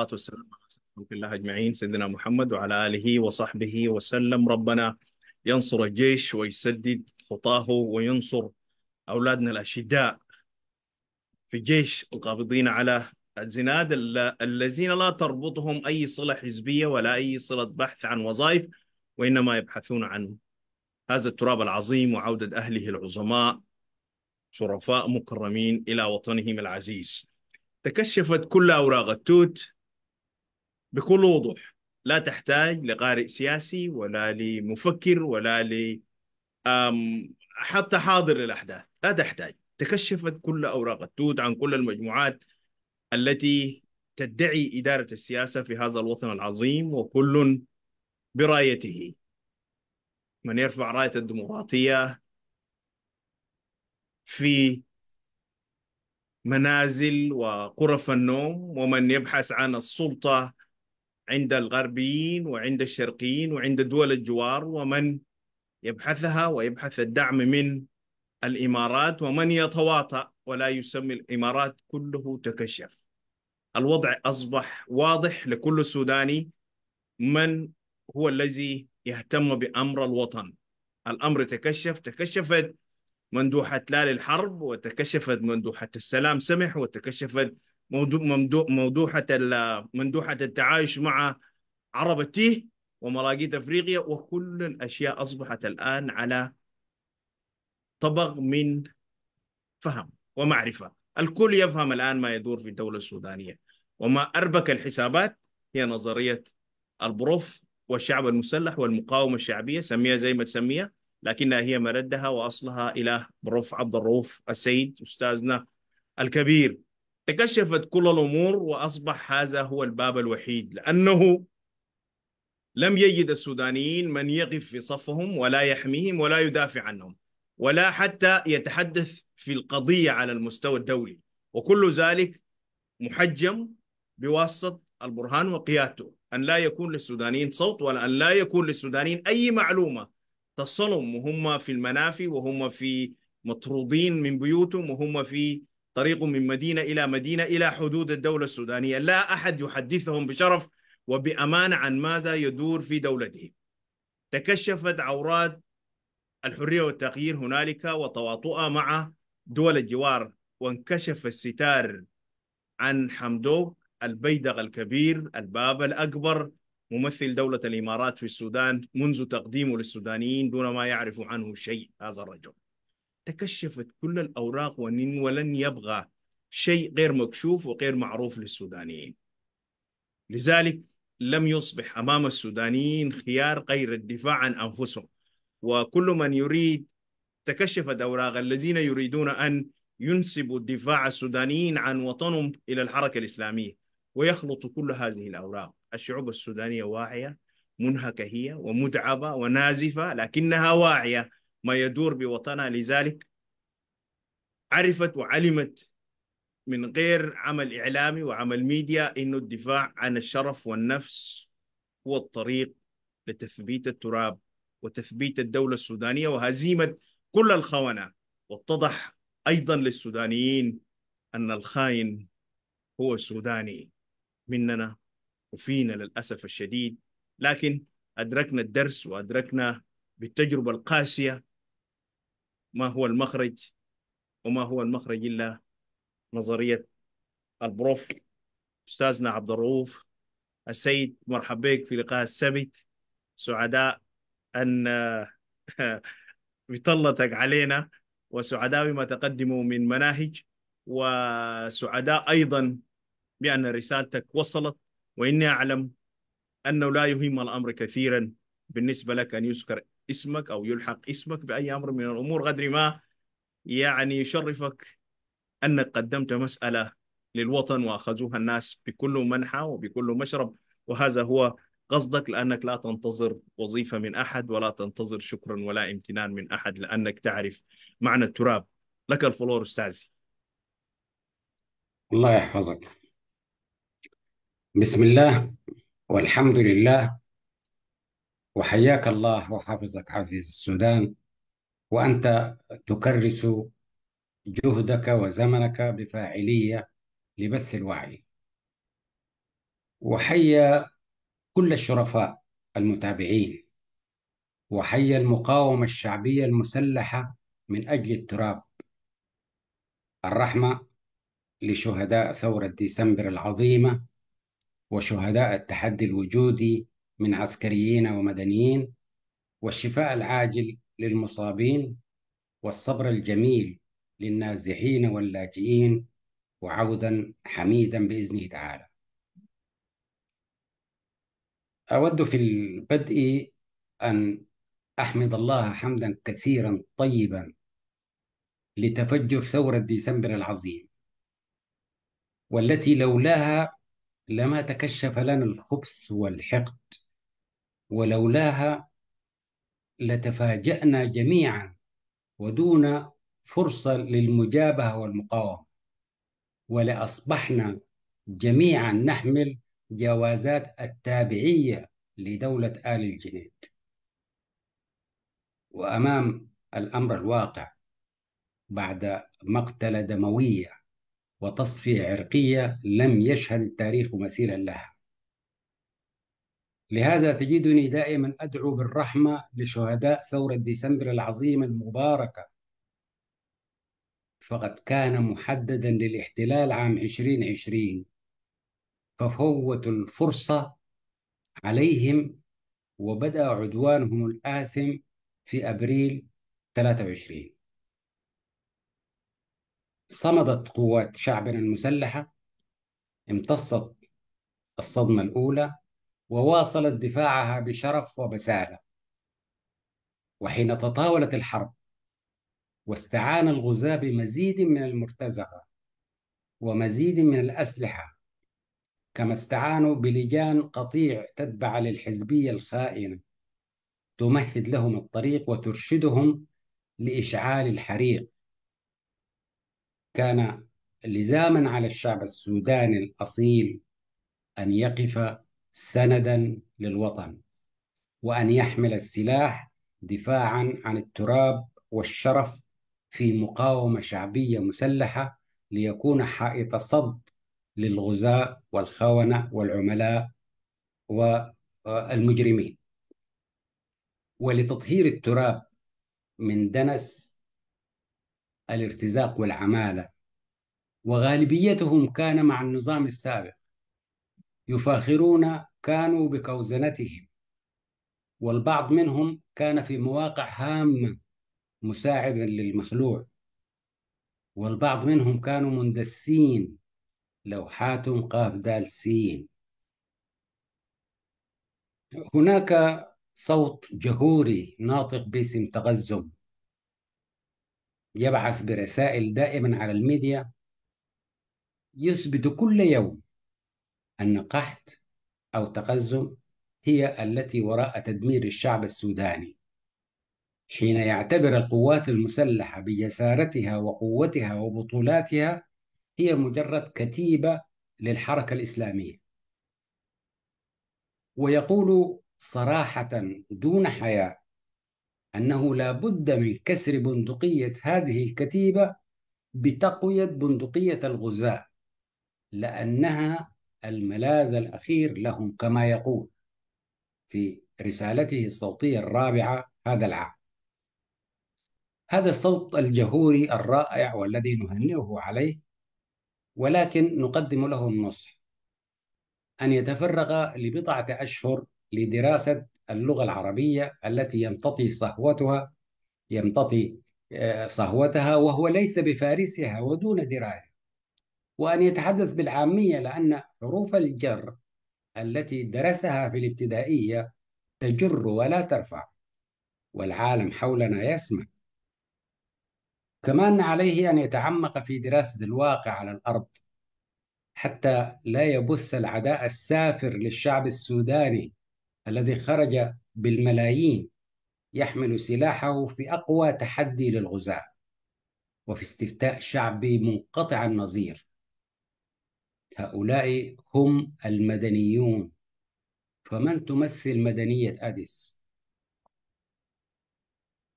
الصلاه والسلام على الله اجمعين سيدنا محمد وعلى اله وصحبه وسلم ربنا ينصر الجيش ويسدد خطاه وينصر اولادنا الاشداء في الجيش القابضين على الزناد الذين لا تربطهم اي صله حزبيه ولا اي صله بحث عن وظائف وانما يبحثون عن هذا التراب العظيم وعوده اهله العظماء شرفاء مكرمين الى وطنهم العزيز تكشفت كل اوراق التوت بكل وضوح لا تحتاج لقارئ سياسي ولا لمفكر ولا ل حتى حاضر للأحداث لا تحتاج تكشفت كل أوراق التوت عن كل المجموعات التي تدعي إدارة السياسة في هذا الوطن العظيم وكل برايته من يرفع راية الديمقراطية في منازل وغرف النوم ومن يبحث عن السلطة عند الغربيين وعند الشرقيين وعند دول الجوار ومن يبحثها ويبحث الدعم من الامارات ومن يتواطا ولا يسمي الامارات كله تكشف. الوضع اصبح واضح لكل سوداني من هو الذي يهتم بامر الوطن. الامر تكشف تكشفت مندوحه لا للحرب وتكشفت مندوحه السلام سمح وتكشفت ممدوحة مندوحة التعايش مع عرب التيه ومراقيد أفريقيا وكل الأشياء أصبحت الآن على طبق من فهم ومعرفة الكل يفهم الآن ما يدور في الدولة السودانية وما أربك الحسابات هي نظرية البروف والشعب المسلح والمقاومة الشعبية سميها زي ما تسميها لكنها هي مردها وأصلها إلى بروف عبد الرؤوف السيد أستاذنا الكبير تكشفت كل الامور واصبح هذا هو الباب الوحيد لانه لم يجد السودانيين من يقف في صفهم ولا يحميهم ولا يدافع عنهم ولا حتى يتحدث في القضيه على المستوى الدولي وكل ذلك محجم بواسطه البرهان وقيادته ان لا يكون للسودانيين صوت ولا ان لا يكون للسودانيين اي معلومه تصلهم وهم في المنافي وهم في مطرودين من بيوتهم وهم في طريق من مدينة إلى مدينة إلى حدود الدولة السودانية لا أحد يحدثهم بشرف وبأمانة عن ماذا يدور في دولته تكشفت عورات الحرية والتغيير هنالك وتواطؤها مع دول الجوار وانكشف الستار عن حمدوك البيدق الكبير الباب الأكبر ممثل دولة الإمارات في السودان منذ تقديمه للسودانيين دون ما يعرفوا عنه شيء هذا الرجل تكشفت كل الأوراق ولن يبغى شيء غير مكشوف وغير معروف للسودانيين لذلك لم يصبح أمام السودانيين خيار غير الدفاع عن أنفسهم وكل من يريد تكشفت أوراق الذين يريدون أن ينسبوا دفاع السودانيين عن وطنهم إلى الحركة الإسلامية ويخلط كل هذه الأوراق الشعوب السودانية واعية منهكة هي ومدعبة ونازفة لكنها واعية ما يدور بوطنها لذلك عرفت وعلمت من غير عمل إعلامي وعمل ميديا إنه الدفاع عن الشرف والنفس هو الطريق لتثبيت التراب وتثبيت الدولة السودانية وهزيمة كل الخونة واتضح أيضا للسودانيين أن الخاين هو سوداني مننا وفينا للأسف الشديد لكن أدركنا الدرس وأدركنا بالتجربة القاسية ما هو المخرج وما هو المخرج إلا نظرية البروف أستاذنا عبد الرؤوف السيد مرحبا بك في لقاء السبت سعداء أن بطلتك علينا وسعداء بما تقدموا من مناهج وسعداء أيضا بأن رسالتك وصلت وإني أعلم أنه لا يهم الأمر كثيرا بالنسبة لك أن يذكر اسمك او يلحق اسمك باي امر من الامور قدر ما يعني يشرفك انك قدمت مساله للوطن واخذوها الناس بكل منحى وبكل مشرب وهذا هو قصدك لانك لا تنتظر وظيفه من احد ولا تنتظر شكرا ولا امتنان من احد لانك تعرف معنى التراب لك الفلور استاذي الله يحفظك بسم الله والحمد لله وحياك الله وحفظك عزيز السودان وأنت تكرس جهدك وزمنك بفاعلية لبث الوعي وحيا كل الشرفاء المتابعين وحيا المقاومة الشعبية المسلحة من أجل التراب الرحمة لشهداء ثورة ديسمبر العظيمة وشهداء التحدي الوجودي من عسكريين ومدنيين والشفاء العاجل للمصابين والصبر الجميل للنازحين واللاجئين وعودا حميدا باذنه تعالى. اود في البدء ان احمد الله حمدا كثيرا طيبا لتفجر ثوره ديسمبر العظيم والتي لولاها لما تكشف لنا الخبث والحقد ولولاها لتفاجأنا جميعا ودون فرصة للمجابهة والمقاومة ولأصبحنا جميعا نحمل جوازات التابعية لدولة آل الجنيد وأمام الأمر الواقع بعد مقتلة دموية وتصفية عرقية لم يشهد التاريخ مثيلا لها لهذا تجدني دائما أدعو بالرحمة لشهداء ثورة ديسمبر العظيمة المباركة فقد كان محددا للاحتلال عام 2020 ففوتوا الفرصة عليهم وبدأ عدوانهم الآثم في أبريل 23 صمدت قوات شعبنا المسلحة امتصت الصدمة الأولى وواصلت دفاعها بشرف وبسالة وحين تطاولت الحرب واستعان الغزاة بمزيد من المرتزقة ومزيد من الأسلحة كما استعانوا بلجان قطيع تتبع للحزبية الخائنة تمهد لهم الطريق وترشدهم لإشعال الحريق كان لزاما على الشعب السوداني الأصيل أن يقف سندا للوطن وأن يحمل السلاح دفاعا عن التراب والشرف في مقاومة شعبية مسلحة ليكون حائط صد للغزاة والخونة والعملاء والمجرمين ولتطهير التراب من دنس الارتزاق والعمالة وغالبيتهم كان مع النظام السابق يفاخرون كانوا بكوزنتهم والبعض منهم كان في مواقع هامة مساعدا للمخلوع والبعض منهم كانوا مندسين لوحات قاف دال سين هناك صوت جهوري ناطق باسم تغزم يبعث برسائل دائما على الميديا يثبت كل يوم أن قحط أو تقزم هي التي وراء تدمير الشعب السوداني حين يعتبر القوات المسلحة بجسارتها وقوتها وبطولاتها هي مجرد كتيبة للحركة الإسلامية ويقول صراحة دون حياء أنه لا بد من كسر بندقية هذه الكتيبة بتقوية بندقية الغزاة لأنها الملاذ الأخير لهم كما يقول في رسالته الصوتية الرابعة هذا العام هذا الصوت الجهوري الرائع والذي نهنئه عليه ولكن نقدم له النصح أن يتفرغ لبضعة أشهر لدراسة اللغة العربية التي يمتطي صهوتها يمتطي آه، صهوتها وهو ليس بفارسها ودون دراية وأن يتحدث بالعامية لأن حروف الجر التي درسها في الابتدائية تجر ولا ترفع والعالم حولنا يسمع كمان عليه أن يتعمق في دراسة الواقع على الأرض حتى لا يبث العداء السافر للشعب السوداني الذي خرج بالملايين يحمل سلاحه في أقوى تحدي للغزاة وفي استفتاء شعبي منقطع النظير هؤلاء هم المدنيون فمن تمثل مدنية أديس؟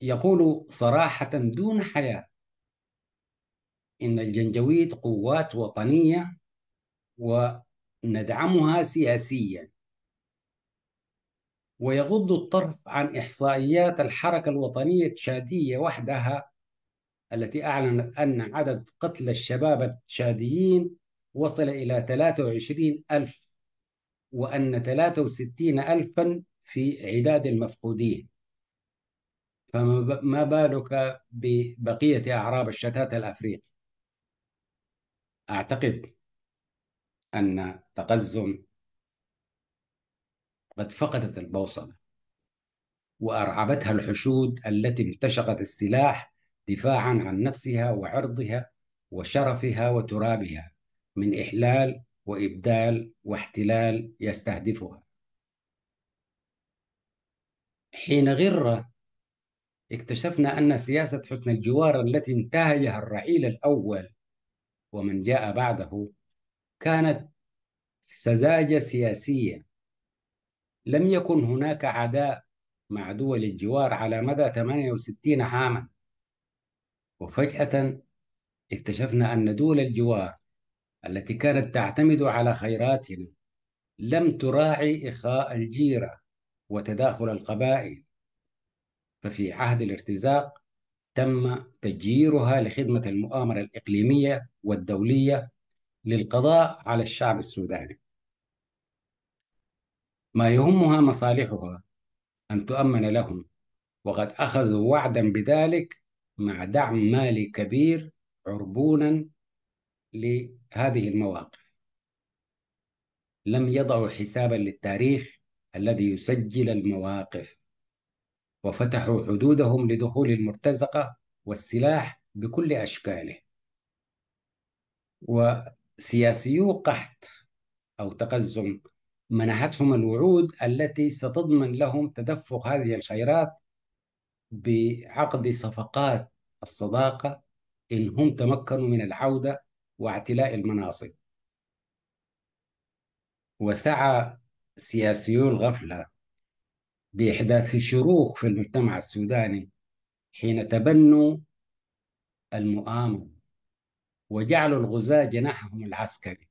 يقول صراحة دون حياة إن الجنجويد قوات وطنية وندعمها سياسيا ويغض الطرف عن إحصائيات الحركة الوطنية التشادية وحدها التي أعلنت أن عدد قتلى الشباب التشاديين وصل إلى 23 ألف وأن 63 ألفا في عداد المفقودين فما بالك ببقية أعراب الشتات الأفريقي أعتقد أن تقزم قد فقدت البوصلة وأرعبتها الحشود التي امتشقت السلاح دفاعا عن نفسها وعرضها وشرفها وترابها من إحلال وإبدال واحتلال يستهدفها حين غرة اكتشفنا أن سياسة حسن الجوار التي انتهجها الرحيل الأول ومن جاء بعده كانت سذاجة سياسية لم يكن هناك عداء مع دول الجوار على مدى 68 عاما وفجأة اكتشفنا أن دول الجوار التي كانت تعتمد على خيراتنا لم تراعي إخاء الجيرة وتداخل القبائل ففي عهد الارتزاق تم تجييرها لخدمة المؤامرة الإقليمية والدولية للقضاء على الشعب السوداني ما يهمها مصالحها أن تؤمن لهم وقد أخذوا وعدا بذلك مع دعم مالي كبير عربونا لهذه المواقف لم يضعوا حسابا للتاريخ الذي يسجل المواقف وفتحوا حدودهم لدخول المرتزقة والسلاح بكل أشكاله وسياسيو قحط أو تقزم منحتهم الوعود التي ستضمن لهم تدفق هذه الخيرات بعقد صفقات الصداقة إن هم تمكنوا من العودة واعتلاء المناصب وسعى سياسيو الغفلة بإحداث شروخ في المجتمع السوداني حين تبنوا المؤامرة وجعلوا الغزاة جناحهم العسكري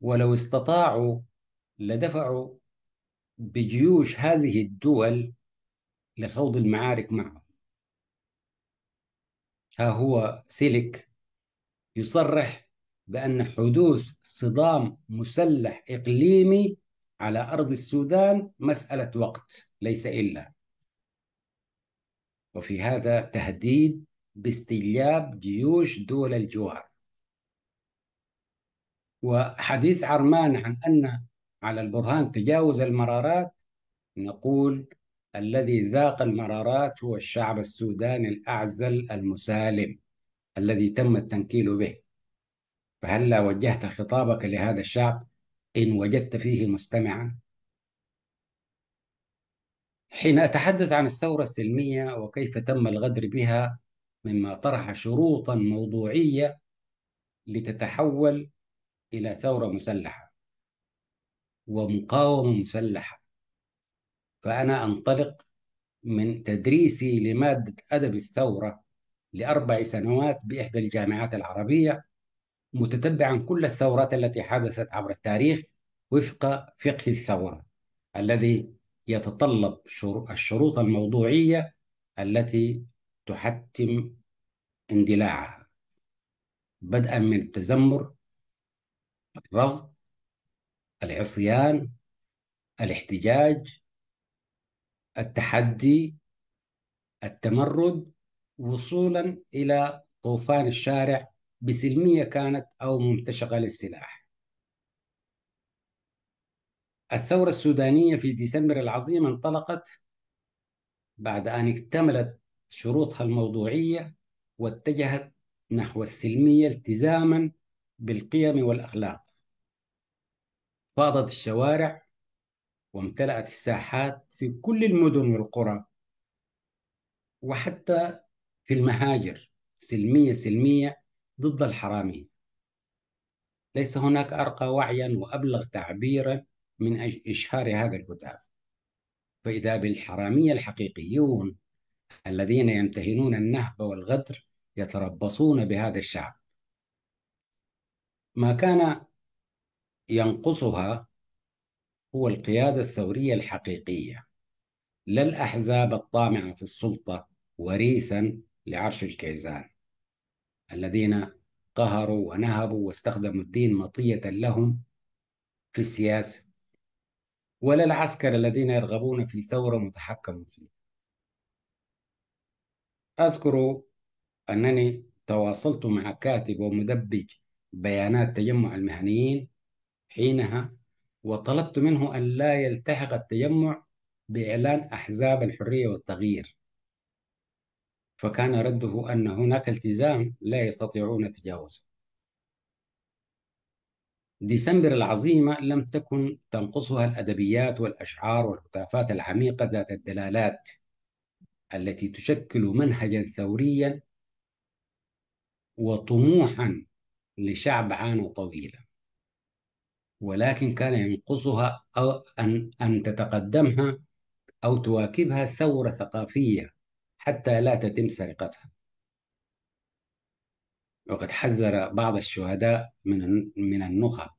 ولو استطاعوا لدفعوا بجيوش هذه الدول لخوض المعارك معهم ها هو سلك يصرح بأن حدوث صدام مسلح إقليمي على أرض السودان مسألة وقت ليس إلا وفي هذا تهديد باستجلاب جيوش دول الجوار وحديث عرمان عن أن على البرهان تجاوز المرارات نقول الذي ذاق المرارات هو الشعب السوداني الأعزل المسالم الذي تم التنكيل به فهلا وجهت خطابك لهذا الشعب إن وجدت فيه مستمعا حين أتحدث عن الثورة السلمية وكيف تم الغدر بها مما طرح شروطا موضوعية لتتحول إلى ثورة مسلحة ومقاومة مسلحة فأنا أنطلق من تدريسي لمادة أدب الثورة لأربع سنوات بإحدى الجامعات العربية متتبعا كل الثورات التي حدثت عبر التاريخ وفق فقه الثورة الذي يتطلب الشروط الموضوعية التي تحتم اندلاعها بدءا من التذمر الضغط العصيان الاحتجاج التحدي التمرد وصولا إلى طوفان الشارع بسلمية كانت أو منتشقة للسلاح الثورة السودانية في ديسمبر العظيم انطلقت بعد أن اكتملت شروطها الموضوعية واتجهت نحو السلمية التزاما بالقيم والأخلاق فاضت الشوارع وامتلأت الساحات في كل المدن والقرى وحتى في المهاجر سلمية سلمية ضد الحرامي ليس هناك أرقى وعيا وأبلغ تعبيرا من إشهار هذا الكتاب فإذا بالحرامية الحقيقيون الذين يمتهنون النهب والغدر يتربصون بهذا الشعب ما كان ينقصها هو القيادة الثورية الحقيقية لا الأحزاب الطامعة في السلطة وريثا لعرش الكيزان الذين قهروا ونهبوا واستخدموا الدين مطية لهم في السياسة ولا العسكر الذين يرغبون في ثورة متحكم فيها أذكر أنني تواصلت مع كاتب ومدبج بيانات تجمع المهنيين حينها وطلبت منه أن لا يلتحق التجمع بإعلان أحزاب الحرية والتغيير فكان رده أن هناك التزام لا يستطيعون تجاوزه ديسمبر العظيمة لم تكن تنقصها الأدبيات والأشعار والهتافات العميقة ذات الدلالات التي تشكل منهجا ثوريا وطموحا لشعب عانى طويلا ولكن كان ينقصها أو أن أن تتقدمها أو تواكبها ثورة ثقافية حتى لا تتم سرقتها وقد حذر بعض الشهداء من من النخب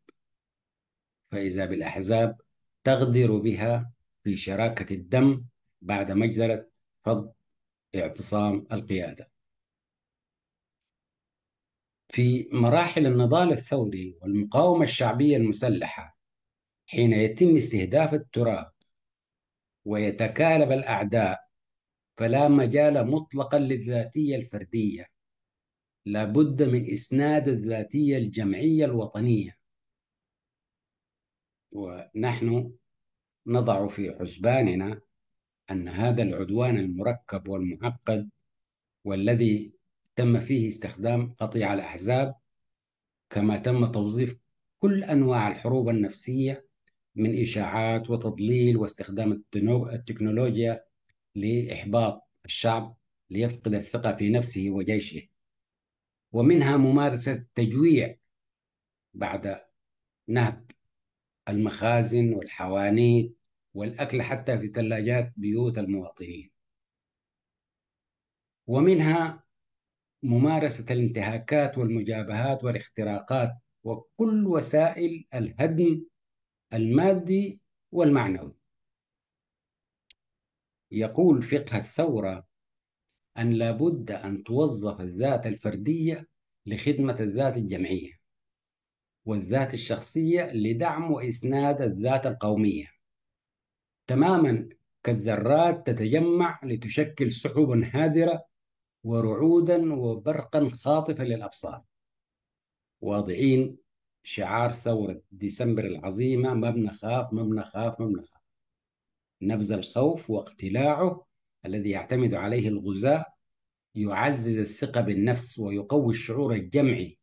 فإذا بالأحزاب تغدر بها في شراكة الدم بعد مجزرة فض اعتصام القيادة في مراحل النضال الثوري والمقاومة الشعبية المسلحة حين يتم استهداف التراب ويتكالب الأعداء فلا مجال مطلقا للذاتية الفردية لابد من إسناد الذاتية الجمعية الوطنية ونحن نضع في حسباننا أن هذا العدوان المركب والمعقد والذي تم فيه استخدام قطيع الأحزاب كما تم توظيف كل أنواع الحروب النفسية من إشاعات وتضليل واستخدام التكنولوجيا لإحباط الشعب ليفقد الثقة في نفسه وجيشه ومنها ممارسة التجويع بعد نهب المخازن والحوانيت والأكل حتى في ثلاجات بيوت المواطنين ومنها ممارسة الانتهاكات والمجابهات والاختراقات وكل وسائل الهدم المادي والمعنوي يقول فقه الثورة أن لابد أن توظف الذات الفردية لخدمة الذات الجمعية والذات الشخصية لدعم وإسناد الذات القومية تماما كالذرات تتجمع لتشكل سحبا هادرة ورعودا وبرقا خاطفا للأبصار واضعين شعار ثورة ديسمبر العظيمة ما بنخاف ما بنخاف ما بنخاف نبذ الخوف واقتلاعه الذي يعتمد عليه الغزاة يعزز الثقة بالنفس ويقوي الشعور الجمعي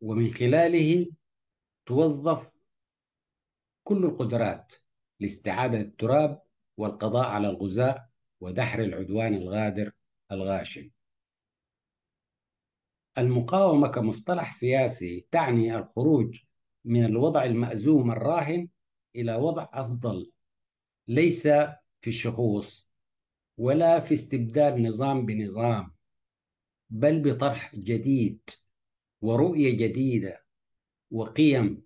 ومن خلاله توظف كل القدرات لاستعادة التراب والقضاء على الغزاة ودحر العدوان الغادر الغاشم المقاومة كمصطلح سياسي تعني الخروج من الوضع المأزوم الراهن إلى وضع أفضل ليس في الشخوص ولا في استبدال نظام بنظام بل بطرح جديد ورؤيه جديده وقيم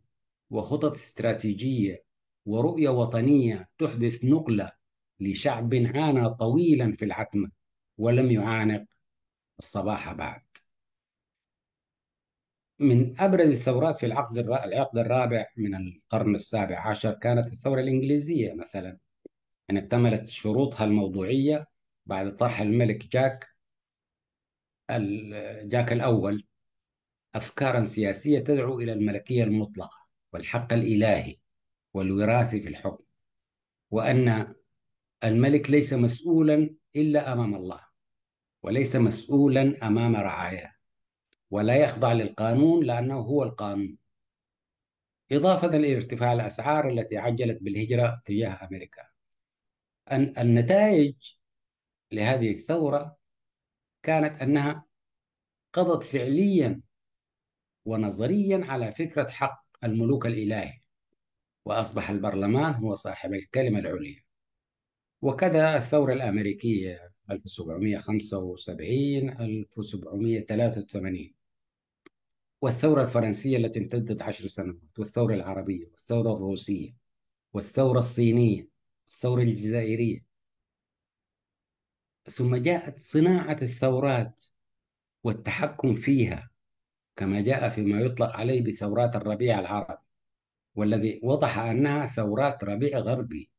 وخطط استراتيجيه ورؤيه وطنيه تحدث نقله لشعب عانى طويلا في العتمه ولم يعانق الصباح بعد من ابرز الثورات في العقد العقد الرابع من القرن السابع عشر كانت الثوره الانجليزيه مثلا أن اكتملت شروطها الموضوعية بعد طرح الملك جاك جاك الأول أفكارا سياسية تدعو إلى الملكية المطلقة والحق الإلهي والوراثي في الحكم وأن الملك ليس مسؤولا إلا أمام الله وليس مسؤولا أمام رعاياه ولا يخضع للقانون لأنه هو القانون إضافة إلى ارتفاع الأسعار التي عجلت بالهجرة تجاه أمريكا أن النتائج لهذه الثورة كانت أنها قضت فعليا ونظريا على فكرة حق الملوك الإلهي وأصبح البرلمان هو صاحب الكلمة العليا وكذا الثورة الأمريكية 1775 1783 والثورة الفرنسية التي امتدت عشر سنوات والثورة العربية والثورة الروسية والثورة الصينية الثورة الجزائرية ثم جاءت صناعة الثورات والتحكم فيها كما جاء فيما يطلق عليه بثورات الربيع العربي والذي وضح أنها ثورات ربيع غربي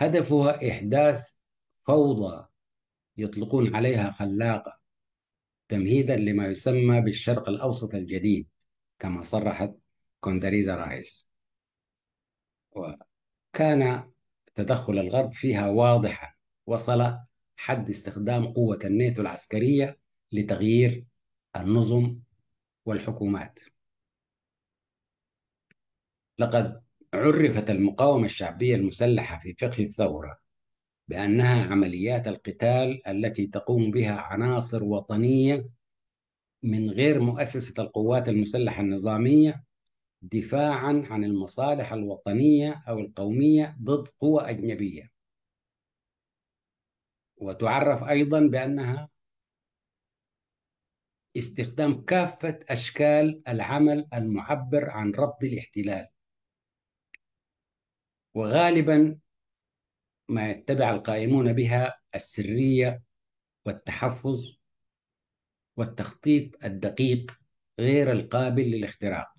هدفها إحداث فوضى يطلقون عليها خلاقة تمهيدا لما يسمى بالشرق الأوسط الجديد كما صرحت كوندريزا رايس وكان تدخل الغرب فيها واضحة وصل حد استخدام قوة الناتو العسكرية لتغيير النظم والحكومات لقد عرفت المقاومة الشعبية المسلحة في فقه الثورة بأنها عمليات القتال التي تقوم بها عناصر وطنية من غير مؤسسة القوات المسلحة النظامية دفاعا عن المصالح الوطنية أو القومية ضد قوى أجنبية وتعرف أيضا بأنها استخدام كافة أشكال العمل المعبر عن رفض الاحتلال وغالبا ما يتبع القائمون بها السرية والتحفظ والتخطيط الدقيق غير القابل للاختراق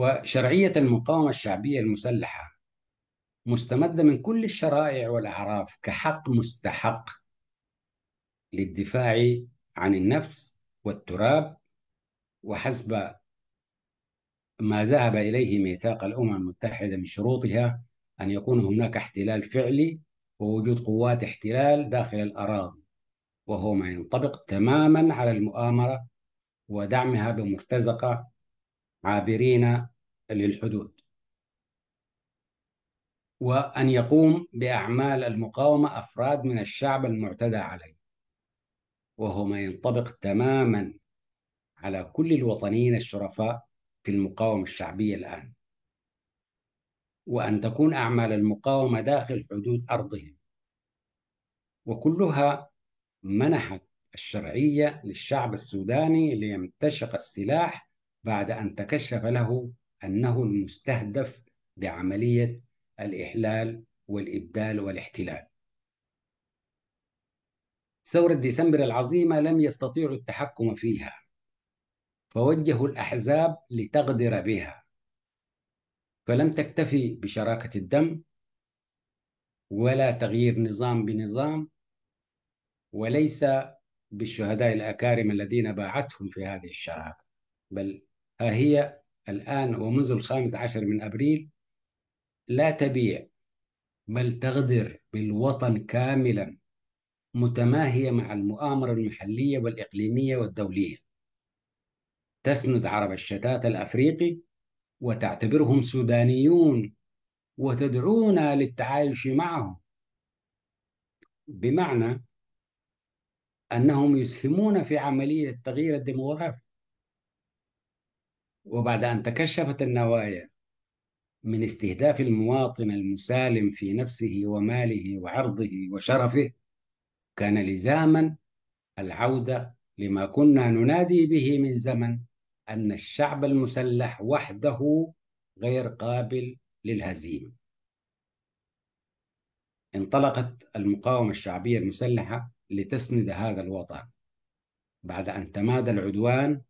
وشرعية المقاومة الشعبية المسلحة مستمدة من كل الشرائع والأعراف كحق مستحق للدفاع عن النفس والتراب وحسب ما ذهب إليه ميثاق الأمم المتحدة من شروطها أن يكون هناك احتلال فعلي ووجود قوات احتلال داخل الأراضي وهو ما ينطبق تماما على المؤامرة ودعمها بمرتزقة عابرين للحدود وأن يقوم بأعمال المقاومة أفراد من الشعب المعتدى عليه وهو ما ينطبق تماما على كل الوطنيين الشرفاء في المقاومة الشعبية الآن وأن تكون أعمال المقاومة داخل حدود أرضهم وكلها منحت الشرعية للشعب السوداني ليمتشق السلاح بعد أن تكشف له أنه المستهدف بعملية الإحلال والإبدال والاحتلال ثورة ديسمبر العظيمة لم يستطيعوا التحكم فيها فوجهوا الأحزاب لتغدر بها فلم تكتفي بشراكة الدم ولا تغيير نظام بنظام وليس بالشهداء الأكارم الذين باعتهم في هذه الشراكة بل ها هي الآن ومنذ الخامس عشر من أبريل لا تبيع بل تغدر بالوطن كاملا متماهية مع المؤامرة المحلية والإقليمية والدولية تسند عرب الشتات الأفريقي وتعتبرهم سودانيون وتدعونا للتعايش معهم بمعنى أنهم يسهمون في عملية التغيير الديموغرافي وبعد أن تكشفت النوايا من استهداف المواطن المسالم في نفسه وماله وعرضه وشرفه كان لزاما العودة لما كنا ننادي به من زمن أن الشعب المسلح وحده غير قابل للهزيمة انطلقت المقاومة الشعبية المسلحة لتسند هذا الوطن بعد أن تمادى العدوان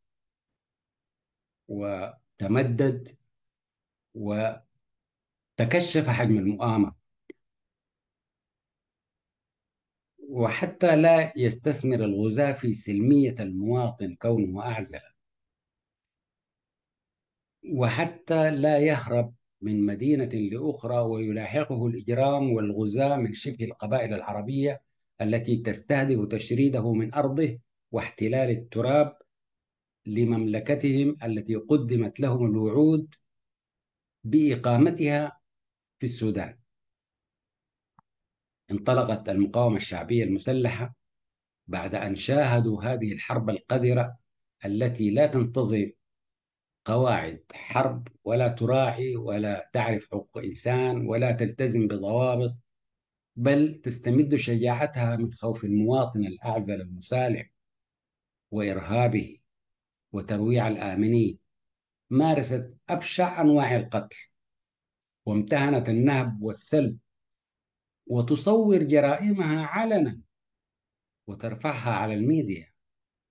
وتمدد وتكشف حجم المؤامرة وحتى لا يستثمر الغزاة في سلمية المواطن كونه أعزل وحتى لا يهرب من مدينة لأخرى ويلاحقه الإجرام والغزاة من شبه القبائل العربية التي تستهدف تشريده من أرضه واحتلال التراب لمملكتهم التي قدمت لهم الوعود باقامتها في السودان انطلقت المقاومه الشعبيه المسلحه بعد ان شاهدوا هذه الحرب القذره التي لا تنتظم قواعد حرب ولا تراعي ولا تعرف حقوق انسان ولا تلتزم بضوابط بل تستمد شجاعتها من خوف المواطن الاعزل المسالم وارهابه وترويع الآمنين مارست أبشع أنواع القتل وامتهنت النهب والسلب وتصور جرائمها علنا وترفعها على الميديا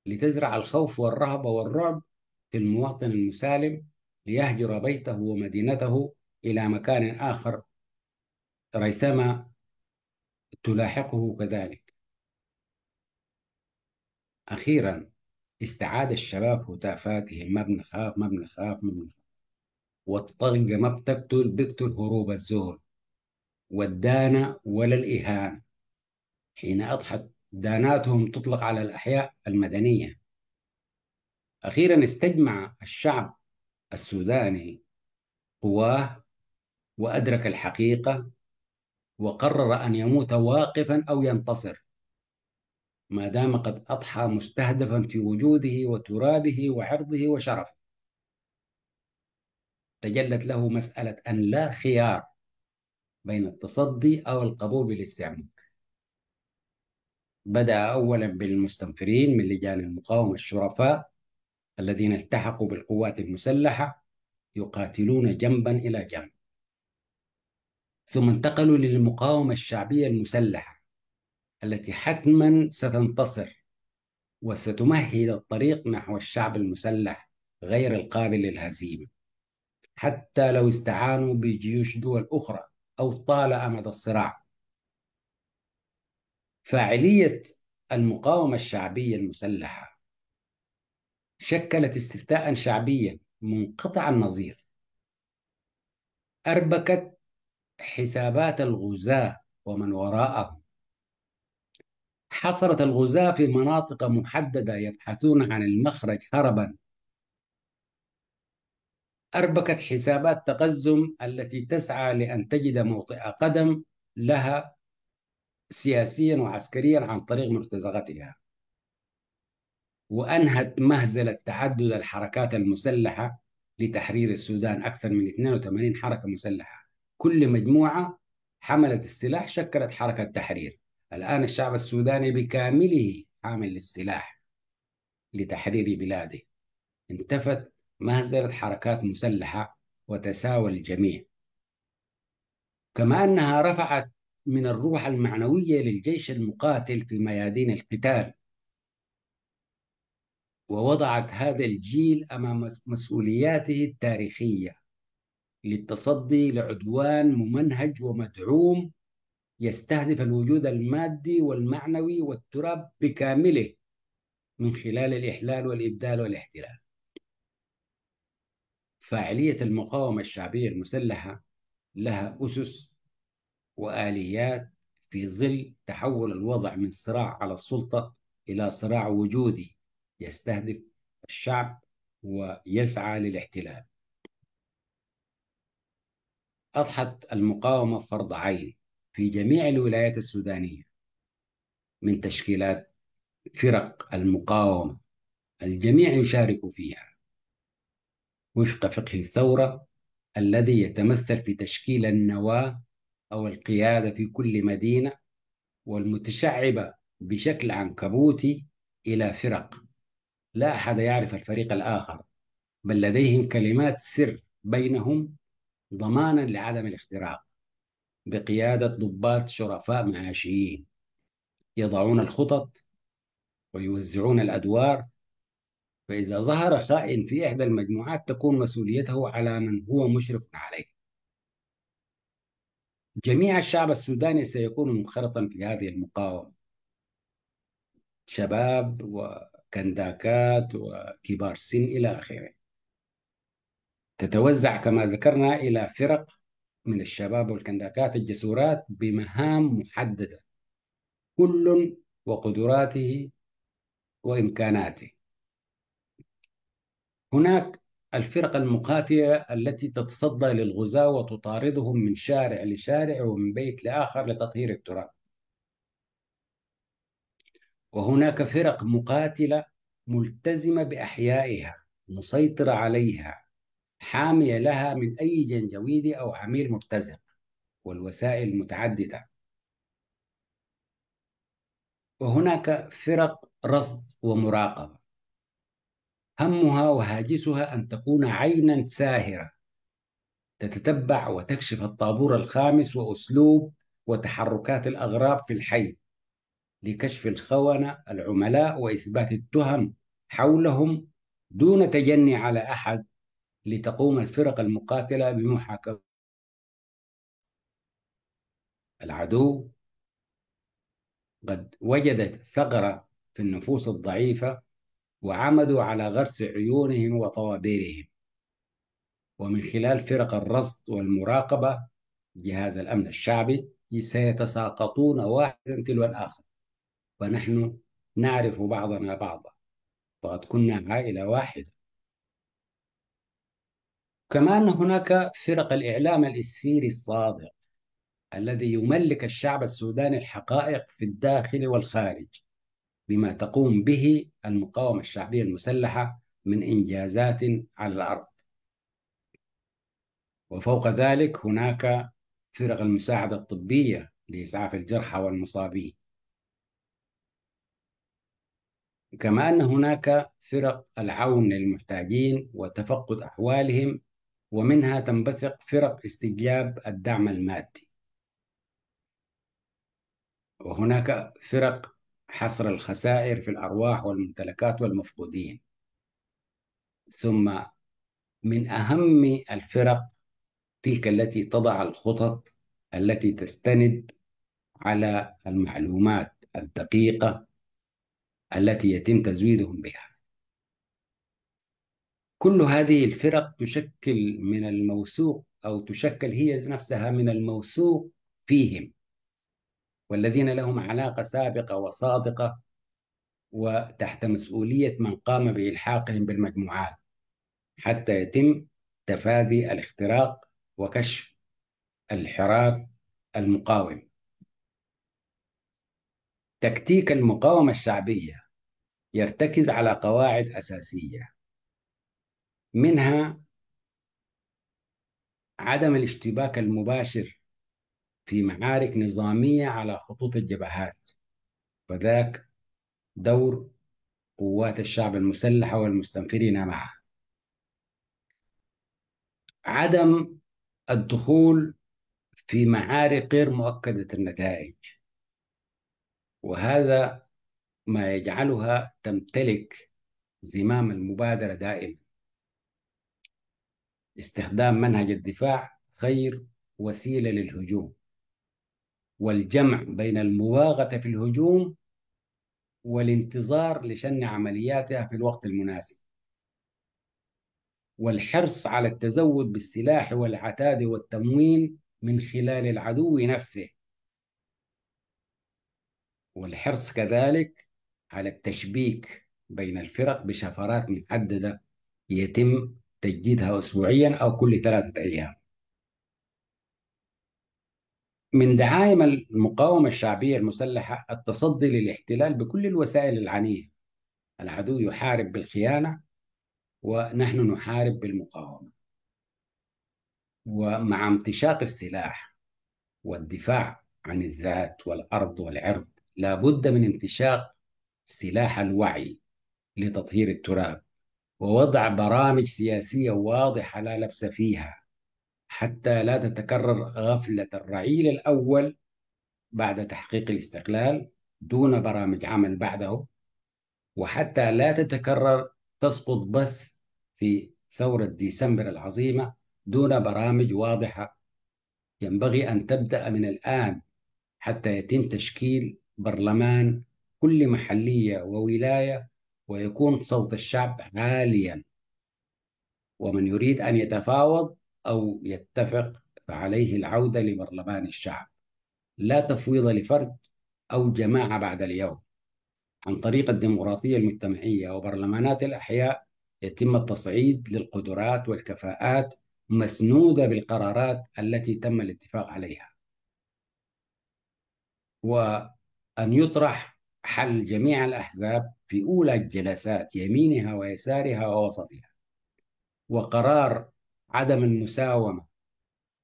لتزرع الخوف والرهبة والرعب في المواطن المسالم ليهجر بيته ومدينته إلى مكان آخر ريثما تلاحقه كذلك أخيرا استعاد الشباب هتافاتهم ما بنخاف ما بنخاف ما بنخاف والطلقة ما بتقتل بقتل هروب الزور والدانة ولا الإهانة حين أضحت داناتهم تطلق على الأحياء المدنية أخيرا استجمع الشعب السوداني قواه وأدرك الحقيقة وقرر أن يموت واقفا أو ينتصر ما دام قد أضحى مستهدفا في وجوده وترابه وعرضه وشرفه تجلت له مسألة أن لا خيار بين التصدي أو القبول بالاستعمار بدأ أولا بالمستنفرين من لجان المقاومة الشرفاء الذين التحقوا بالقوات المسلحة يقاتلون جنبا إلى جنب ثم انتقلوا للمقاومة الشعبية المسلحة التي حتما ستنتصر وستمهد الطريق نحو الشعب المسلح غير القابل للهزيمه حتى لو استعانوا بجيوش دول اخرى او طال امد الصراع فاعليه المقاومه الشعبيه المسلحه شكلت استفتاء شعبيا منقطع النظير اربكت حسابات الغزاه ومن وراءهم حصرت الغزاة في مناطق محددة يبحثون عن المخرج هربا أربكت حسابات تقزم التي تسعى لأن تجد موطئ قدم لها سياسيا وعسكريا عن طريق مرتزقتها وأنهت مهزلة تعدد الحركات المسلحة لتحرير السودان أكثر من 82 حركة مسلحة كل مجموعة حملت السلاح شكلت حركة تحرير الآن الشعب السوداني بكامله حامل السلاح لتحرير بلاده انتفت مهزلة حركات مسلحة وتساوى الجميع كما أنها رفعت من الروح المعنوية للجيش المقاتل في ميادين القتال ووضعت هذا الجيل أمام مسؤولياته التاريخية للتصدي لعدوان ممنهج ومدعوم يستهدف الوجود المادي والمعنوي والتراب بكامله من خلال الإحلال والإبدال والاحتلال فاعلية المقاومة الشعبية المسلحة لها أسس وآليات في ظل تحول الوضع من صراع على السلطة إلى صراع وجودي يستهدف الشعب ويسعى للاحتلال أضحت المقاومة فرض عين في جميع الولايات السودانية من تشكيلات فرق المقاومة الجميع يشارك فيها وفق فقه الثورة الذي يتمثل في تشكيل النواة أو القيادة في كل مدينة والمتشعبة بشكل عنكبوتي إلى فرق لا أحد يعرف الفريق الآخر بل لديهم كلمات سر بينهم ضمانا لعدم الاختراق بقيادة ضباط شرفاء معاشيين يضعون الخطط ويوزعون الأدوار فإذا ظهر خائن في إحدى المجموعات تكون مسؤوليته على من هو مشرف عليه جميع الشعب السوداني سيكون منخرطا في هذه المقاومة شباب وكنداكات وكبار سن إلى آخره تتوزع كما ذكرنا إلى فرق من الشباب والكنداكات الجسورات بمهام محددة كل وقدراته وإمكاناته هناك الفرق المقاتلة التي تتصدى للغزاة وتطاردهم من شارع لشارع ومن بيت لآخر لتطهير التراب وهناك فرق مقاتلة ملتزمة بأحيائها مسيطرة عليها حامية لها من أي جنجويدي أو عميل مبتزق والوسائل متعددة وهناك فرق رصد ومراقبة همها وهاجسها أن تكون عينا ساهرة تتتبع وتكشف الطابور الخامس وأسلوب وتحركات الأغراب في الحي لكشف الخونة العملاء وإثبات التهم حولهم دون تجني على أحد لتقوم الفرق المقاتلة بمحاكمة العدو قد وجدت ثغره في النفوس الضعيفة وعمدوا على غرس عيونهم وطوابيرهم ومن خلال فرق الرصد والمراقبة جهاز الأمن الشعبي سيتساقطون واحدا تلو الآخر ونحن نعرف بعضنا بعضا وقد كنا عائلة واحدة كمان هناك فرق الإعلام الإسفيري الصادق الذي يملك الشعب السوداني الحقائق في الداخل والخارج بما تقوم به المقاومة الشعبية المسلحة من إنجازات على الأرض وفوق ذلك هناك فرق المساعدة الطبية لإسعاف الجرحى والمصابين كما أن هناك فرق العون للمحتاجين وتفقد أحوالهم ومنها تنبثق فرق استجلاب الدعم المادي وهناك فرق حصر الخسائر في الأرواح والممتلكات والمفقودين ثم من أهم الفرق تلك التي تضع الخطط التي تستند على المعلومات الدقيقة التي يتم تزويدهم بها كل هذه الفرق تشكل من الموثوق أو تشكل هي نفسها من الموثوق فيهم والذين لهم علاقة سابقة وصادقة وتحت مسؤولية من قام بإلحاقهم بالمجموعات حتى يتم تفادي الاختراق وكشف الحراك المقاوم تكتيك المقاومة الشعبية يرتكز على قواعد أساسية منها عدم الاشتباك المباشر في معارك نظامية على خطوط الجبهات وذاك دور قوات الشعب المسلحة والمستنفرين معها عدم الدخول في معارك غير مؤكدة النتائج وهذا ما يجعلها تمتلك زمام المبادرة دائما استخدام منهج الدفاع خير وسيلة للهجوم والجمع بين المواغة في الهجوم والانتظار لشن عملياتها في الوقت المناسب والحرص على التزود بالسلاح والعتاد والتموين من خلال العدو نفسه والحرص كذلك على التشبيك بين الفرق بشفرات محددة يتم تجديدها أسبوعيا أو كل ثلاثة أيام من دعائم المقاومة الشعبية المسلحة التصدي للاحتلال بكل الوسائل العنيفة العدو يحارب بالخيانة ونحن نحارب بالمقاومة ومع امتشاق السلاح والدفاع عن الذات والأرض والعرض لابد من امتشاق سلاح الوعي لتطهير التراب ووضع برامج سياسية واضحة لا لبس فيها حتى لا تتكرر غفلة الرعيل الأول بعد تحقيق الاستقلال دون برامج عمل بعده وحتى لا تتكرر تسقط بس في ثورة ديسمبر العظيمة دون برامج واضحة ينبغي أن تبدأ من الآن حتى يتم تشكيل برلمان كل محلية وولاية ويكون صوت الشعب عاليا ومن يريد أن يتفاوض أو يتفق فعليه العودة لبرلمان الشعب لا تفويض لفرد أو جماعة بعد اليوم عن طريق الديمقراطية المجتمعية وبرلمانات الأحياء يتم التصعيد للقدرات والكفاءات مسنودة بالقرارات التي تم الاتفاق عليها وأن يطرح حل جميع الأحزاب في أولى الجلسات يمينها ويسارها ووسطها وقرار عدم المساومة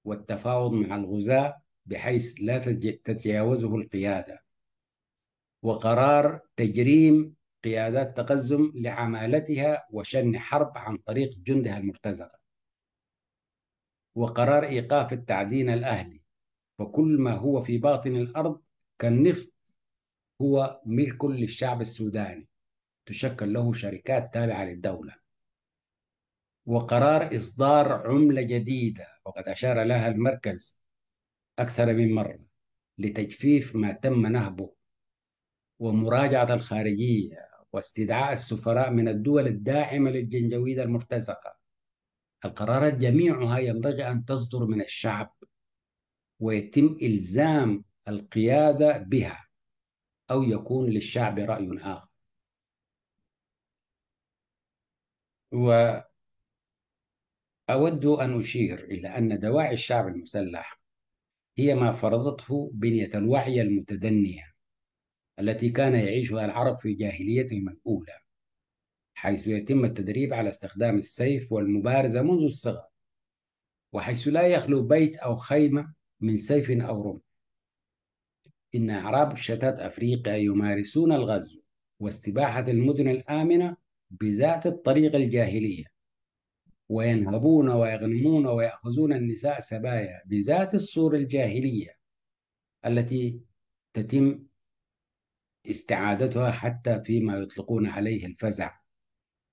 والتفاوض مع الغزاة بحيث لا تتجاوزه القيادة وقرار تجريم قيادات تقزم لعمالتها وشن حرب عن طريق جندها المرتزقة وقرار إيقاف التعدين الأهلي وكل ما هو في باطن الأرض كالنفط هو ملك للشعب السوداني تشكل له شركات تابعة للدولة وقرار إصدار عملة جديدة وقد أشار لها المركز أكثر من مرة لتجفيف ما تم نهبه ومراجعة الخارجية واستدعاء السفراء من الدول الداعمة للجنجويد المرتزقة القرارات جميعها ينبغي أن تصدر من الشعب ويتم إلزام القيادة بها أو يكون للشعب رأي آخر وأود أن أشير إلى أن دواعي الشعب المسلح هي ما فرضته بنية الوعي المتدنية التي كان يعيشها العرب في جاهليتهم الأولى حيث يتم التدريب على استخدام السيف والمبارزة منذ الصغر وحيث لا يخلو بيت أو خيمة من سيف أو رمح إن أعراب شتات أفريقيا يمارسون الغزو واستباحة المدن الآمنة بذات الطريقة الجاهلية وينهبون نعم. ويغنمون ويأخذون النساء سبايا بذات الصور الجاهلية التي تتم استعادتها حتى فيما يطلقون عليه الفزع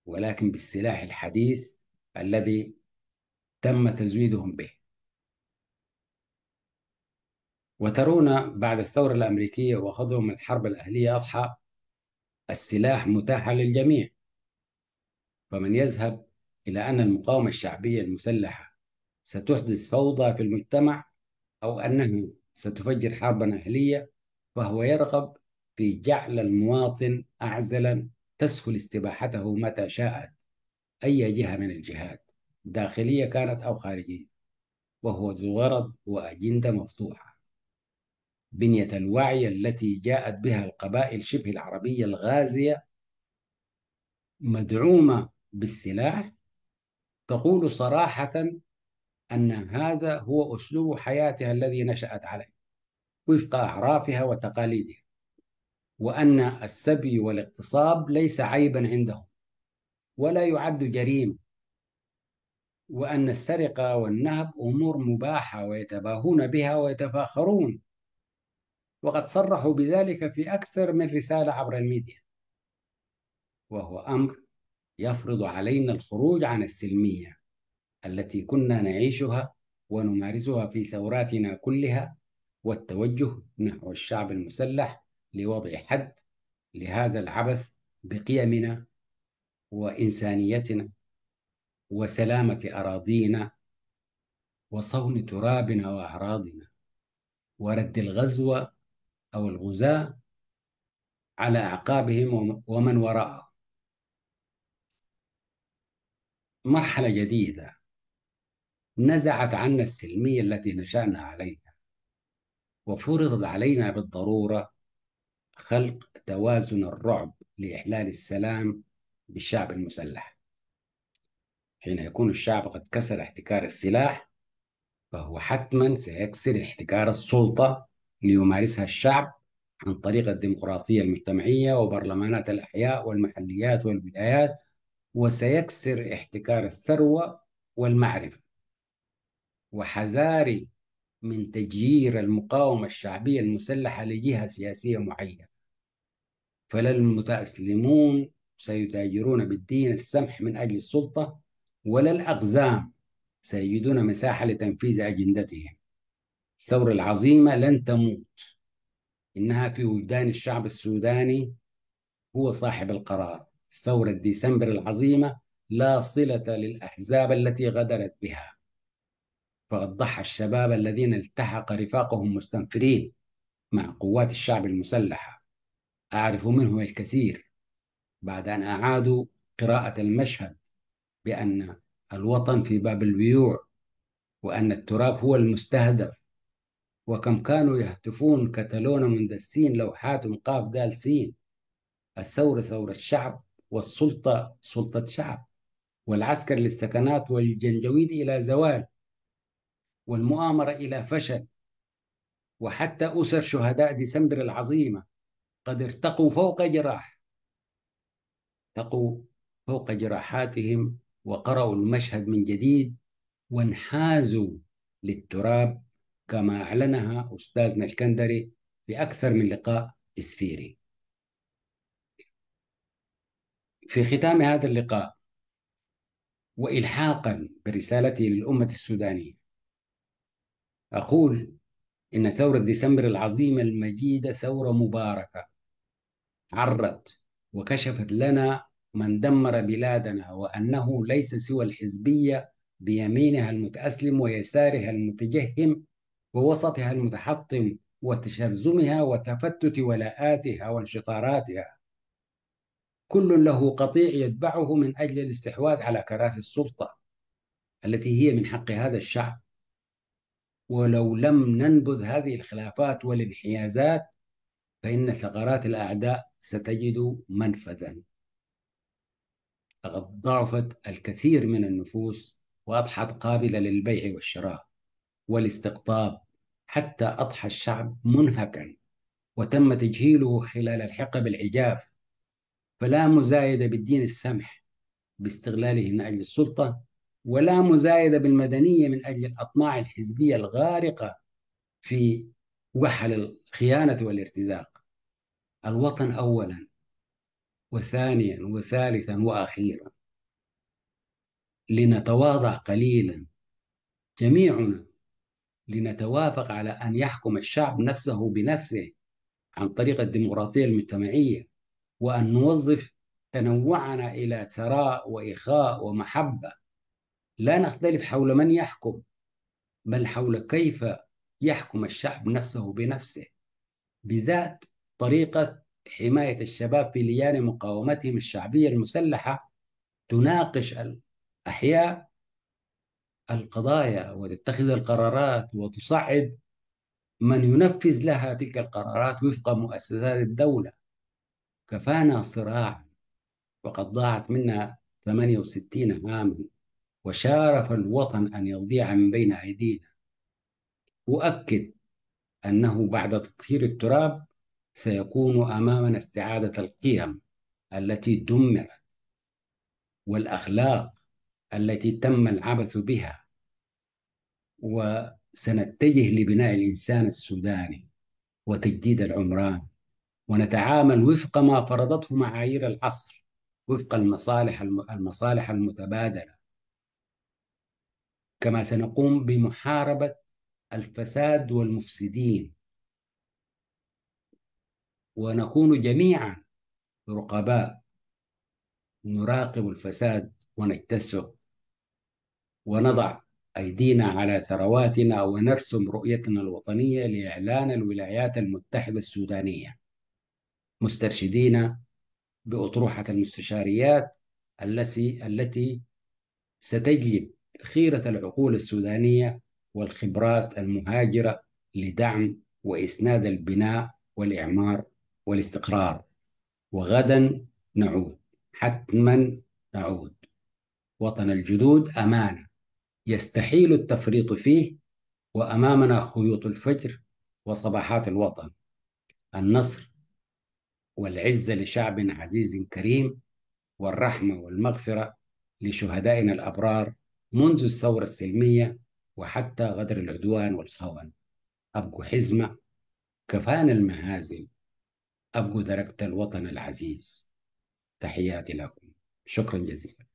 ولكن بالسلاح الحديث الذي تم تزويدهم به وترون بعد الثورة الأمريكية وخذهم الحرب الأهلية أضحى السلاح متاح للجميع فمن يذهب إلى أن المقاومة الشعبية المسلحة ستحدث فوضى في المجتمع أو أنه ستفجر حربا أهلية فهو يرغب في جعل المواطن أعزلا تسهل استباحته متى شاءت أي جهة من الجهات داخلية كانت أو خارجية وهو ذو غرض وأجندة مفتوحة بنية الوعي التي جاءت بها القبائل شبه العربية الغازية مدعومة بالسلاح تقول صراحة أن هذا هو أسلوب حياتها الذي نشأت عليه وفق أعرافها وتقاليدها وأن السبي والاغتصاب ليس عيبا عندهم ولا يعد جريمة وأن السرقة والنهب أمور مباحة ويتباهون بها ويتفاخرون وقد صرحوا بذلك في أكثر من رسالة عبر الميديا وهو أمر يفرض علينا الخروج عن السلمية التي كنا نعيشها ونمارسها في ثوراتنا كلها والتوجه نحو الشعب المسلح لوضع حد لهذا العبث بقيمنا وإنسانيتنا وسلامة أراضينا وصون ترابنا وأعراضنا ورد الغزو أو الغزاة على أعقابهم ومن وراءهم مرحلة جديدة نزعت عنا السلمية التي نشأنا عليها وفرضت علينا بالضرورة خلق توازن الرعب لإحلال السلام بالشعب المسلح حين يكون الشعب قد كسر احتكار السلاح فهو حتما سيكسر احتكار السلطة ليمارسها الشعب عن طريق الديمقراطية المجتمعية وبرلمانات الأحياء والمحليات والولايات وسيكسر احتكار الثروة والمعرفة وحذاري من تجيير المقاومة الشعبية المسلحة لجهة سياسية معينة فلا المتأسلمون سيتاجرون بالدين السمح من أجل السلطة ولا الأقزام سيجدون مساحة لتنفيذ أجندتهم الثورة العظيمة لن تموت إنها في وجدان الشعب السوداني هو صاحب القرار ثورة ديسمبر العظيمة لا صلة للأحزاب التي غدرت بها فقد ضحى الشباب الذين التحق رفاقهم مستنفرين مع قوات الشعب المسلحة أعرف منهم الكثير بعد أن أعادوا قراءة المشهد بأن الوطن في باب البيوع وأن التراب هو المستهدف وكم كانوا يهتفون كتلون مندسين لوحات قاف دال سين الثورة ثورة الشعب والسلطة سلطة شعب والعسكر للسكنات والجنجويد إلى زوال والمؤامرة إلى فشل وحتى أسر شهداء ديسمبر العظيمة قد ارتقوا فوق جراح ارتقوا فوق جراحاتهم وقرأوا المشهد من جديد وانحازوا للتراب كما أعلنها أستاذنا الكندري في أكثر من لقاء إسفيري في ختام هذا اللقاء والحاقا برسالتي للامه السودانيه اقول ان ثوره ديسمبر العظيمه المجيده ثوره مباركه عرت وكشفت لنا من دمر بلادنا وانه ليس سوى الحزبيه بيمينها المتاسلم ويسارها المتجهم ووسطها المتحطم وتشرزمها وتفتت ولاءاتها وانشطاراتها كل له قطيع يتبعه من أجل الاستحواذ على كراسي السلطة التي هي من حق هذا الشعب ولو لم ننبذ هذه الخلافات والانحيازات فإن ثغرات الأعداء ستجد منفذا لقد ضعفت الكثير من النفوس وأضحت قابلة للبيع والشراء والاستقطاب حتى أضحى الشعب منهكا وتم تجهيله خلال الحقب العجاف فلا مزايدة بالدين السمح باستغلاله من أجل السلطة ولا مزايدة بالمدنية من أجل الأطماع الحزبية الغارقة في وحل الخيانة والارتزاق الوطن أولا وثانيا وثالثا وأخيرا لنتواضع قليلا جميعنا لنتوافق على أن يحكم الشعب نفسه بنفسه عن طريق الديمقراطية المجتمعية وأن نوظف تنوعنا إلى ثراء وإخاء ومحبة لا نختلف حول من يحكم بل حول كيف يحكم الشعب نفسه بنفسه بذات طريقة حماية الشباب في ليان مقاومتهم الشعبية المسلحة تناقش الأحياء القضايا وتتخذ القرارات وتصعد من ينفذ لها تلك القرارات وفق مؤسسات الدولة كفانا صراع وقد ضاعت منا 68 عاما وشارف الوطن أن يضيع من بين أيدينا أؤكد أنه بعد تطهير التراب سيكون أمامنا استعادة القيم التي دمرت والأخلاق التي تم العبث بها وسنتجه لبناء الإنسان السوداني وتجديد العمران ونتعامل وفق ما فرضته معايير العصر وفق المصالح المصالح المتبادله كما سنقوم بمحاربه الفساد والمفسدين ونكون جميعا رقباء نراقب الفساد ونجتسه ونضع أيدينا على ثرواتنا ونرسم رؤيتنا الوطنية لإعلان الولايات المتحدة السودانية مسترشدين بأطروحة المستشاريات التي التي ستجلب خيرة العقول السودانية والخبرات المهاجرة لدعم وإسناد البناء والإعمار والاستقرار وغدا نعود حتما نعود وطن الجدود أمانة يستحيل التفريط فيه وأمامنا خيوط الفجر وصباحات الوطن النصر والعزة لشعب عزيز كريم والرحمة والمغفرة لشهدائنا الأبرار منذ الثورة السلمية وحتى غدر العدوان والخون أبقوا حزمة كفانا المهازل أبقوا دركت الوطن العزيز تحياتي لكم شكرا جزيلا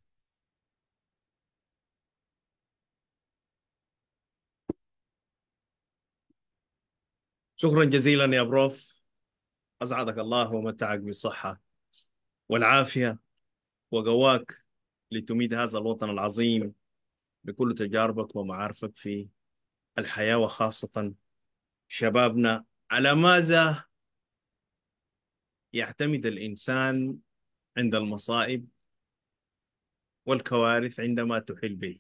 شكرا جزيلا يا بروف أسعدك الله ومتعك بالصحة والعافية وقواك لتميد هذا الوطن العظيم بكل تجاربك ومعارفك في الحياة وخاصة شبابنا على ماذا يعتمد الإنسان عند المصائب والكوارث عندما تحل به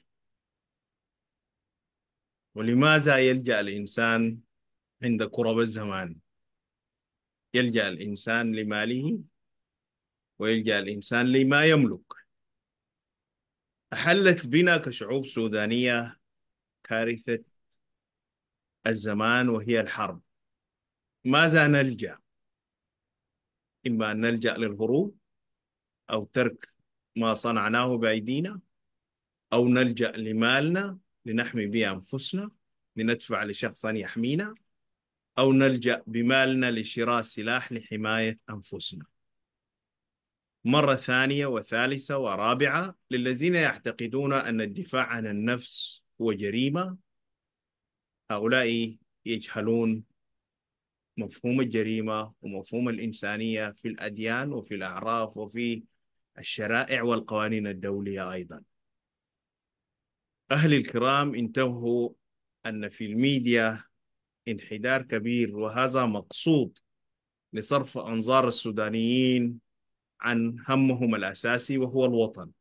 ولماذا يلجأ الإنسان عند كرب الزمان يلجأ الإنسان لماله ويلجأ الإنسان لما يملك أحلت بنا كشعوب سودانية كارثة الزمان وهي الحرب ماذا نلجأ إما أن نلجأ للهروب أو ترك ما صنعناه بأيدينا أو نلجأ لمالنا لنحمي به أنفسنا لندفع لشخص ان يحمينا أو نلجأ بمالنا لشراء سلاح لحماية أنفسنا مرة ثانية وثالثة ورابعة للذين يعتقدون أن الدفاع عن النفس هو جريمة هؤلاء يجهلون مفهوم الجريمة ومفهوم الإنسانية في الأديان وفي الأعراف وفي الشرائع والقوانين الدولية أيضا أهل الكرام انتبهوا أن في الميديا انحدار كبير وهذا مقصود لصرف أنظار السودانيين عن همهم الأساسي وهو الوطن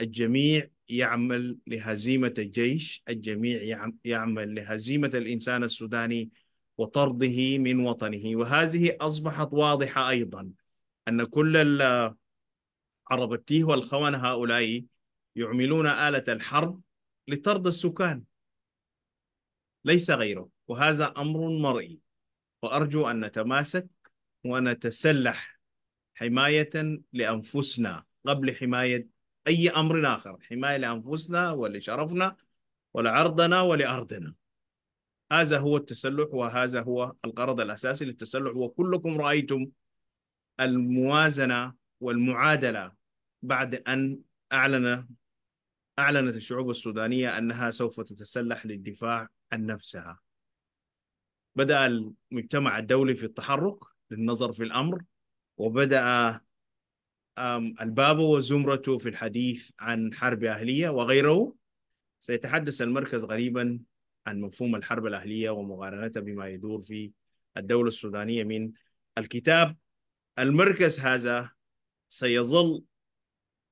الجميع يعمل لهزيمة الجيش الجميع يعمل لهزيمة الإنسان السوداني وطرده من وطنه وهذه أصبحت واضحة أيضا أن كل العرب التيه والخون هؤلاء يعملون آلة الحرب لطرد السكان ليس غيره وهذا أمر مرئي وأرجو أن نتماسك ونتسلح حماية لأنفسنا قبل حماية أي أمر آخر حماية لأنفسنا ولشرفنا ولعرضنا ولأرضنا هذا هو التسلح وهذا هو الغرض الأساسي للتسلح وكلكم رأيتم الموازنة والمعادلة بعد أن أعلن أعلنت الشعوب السودانية أنها سوف تتسلح للدفاع عن نفسها بدأ المجتمع الدولي في التحرك للنظر في الأمر وبدأ الباب وزمرته في الحديث عن حرب أهلية وغيره سيتحدث المركز غريبا عن مفهوم الحرب الأهلية ومقارنته بما يدور في الدولة السودانية من الكتاب المركز هذا سيظل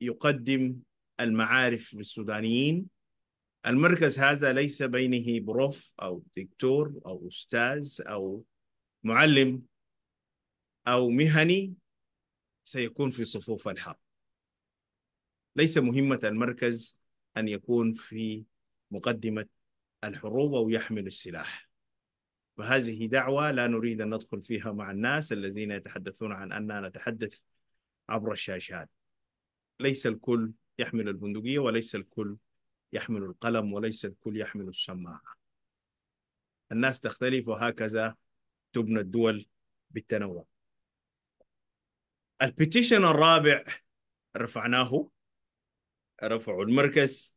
يقدم المعارف للسودانيين المركز هذا ليس بينه بروف أو دكتور أو أستاذ أو معلم أو مهني سيكون في صفوف الحرب ليس مهمة المركز أن يكون في مقدمة الحروب أو يحمل السلاح وهذه دعوة لا نريد أن ندخل فيها مع الناس الذين يتحدثون عن أننا نتحدث عبر الشاشات ليس الكل يحمل البندقية وليس الكل يحمل القلم وليس الكل يحمل السماعة الناس تختلف وهكذا تبنى الدول بالتنوع البيتيشن الرابع رفعناه رفعوا المركز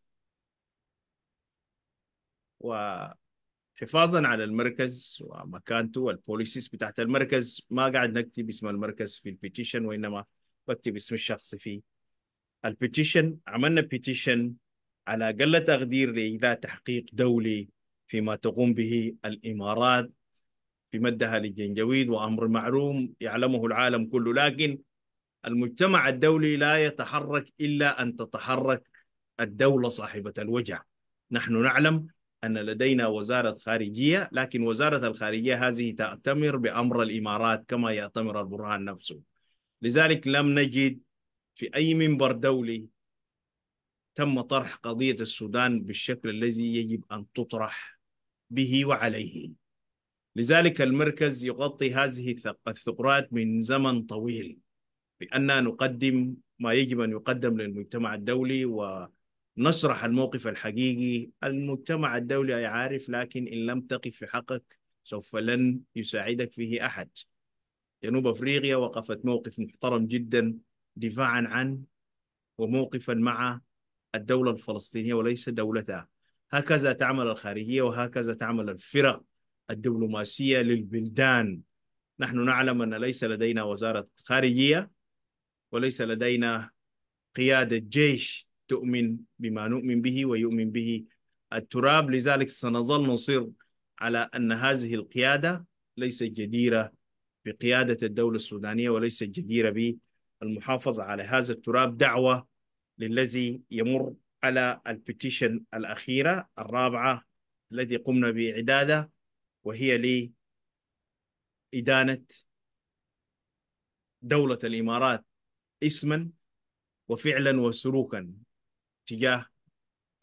وحفاظا على المركز ومكانته والبوليسيس بتاعت المركز ما قاعد نكتب اسم المركز في البيتيشن وإنما بكتب اسم الشخص فيه البيتيشن عملنا بيتيشن على أقل تقدير لاجلاء تحقيق دولي فيما تقوم به الإمارات في مدها للجنجويد وأمر معلوم يعلمه العالم كله لكن المجتمع الدولي لا يتحرك إلا أن تتحرك الدولة صاحبة الوجع نحن نعلم أن لدينا وزارة خارجية لكن وزارة الخارجية هذه تأتمر بأمر الإمارات كما يأتمر البرهان نفسه لذلك لم نجد في أي منبر دولي تم طرح قضية السودان بالشكل الذي يجب أن تطرح به وعليه لذلك المركز يغطي هذه الثغرات من زمن طويل بأننا نقدم ما يجب أن يقدم للمجتمع الدولي ونشرح الموقف الحقيقي المجتمع الدولي يعرف لكن إن لم تقف في حقك سوف لن يساعدك فيه أحد جنوب أفريقيا وقفت موقف محترم جدا دفاعا عن وموقفا مع الدولة الفلسطينية وليس دولتها هكذا تعمل الخارجية وهكذا تعمل الفرق الدبلوماسية للبلدان نحن نعلم أن ليس لدينا وزارة خارجية وليس لدينا قيادة جيش تؤمن بما نؤمن به ويؤمن به التراب لذلك سنظل نصر على أن هذه القيادة ليست جديرة بقيادة الدولة السودانية وليست جديرة بالمحافظة على هذا التراب دعوة للذي يمر على البيتيشن الأخيرة الرابعة التي قمنا بإعدادها وهي لإدانة دولة الإمارات اسما وفعلا وسلوكا تجاه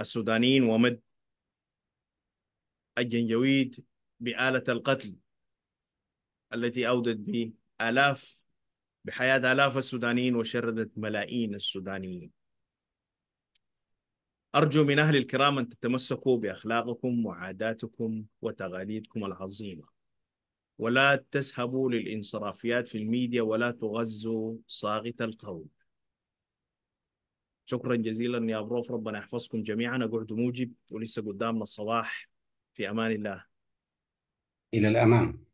السودانيين ومد الجنجويد بآلة القتل التي أودت بآلاف بحياة آلاف السودانيين وشردت ملايين السودانيين أرجو من أهل الكرام أن تتمسكوا بأخلاقكم وعاداتكم وتقاليدكم العظيمة ولا تسهبوا للانصرافيات في الميديا ولا تغزوا صاغت القول شكرا جزيلا يا بروف ربنا يحفظكم جميعا أقعد موجب ولسه قدامنا الصباح في أمان الله إلى الأمام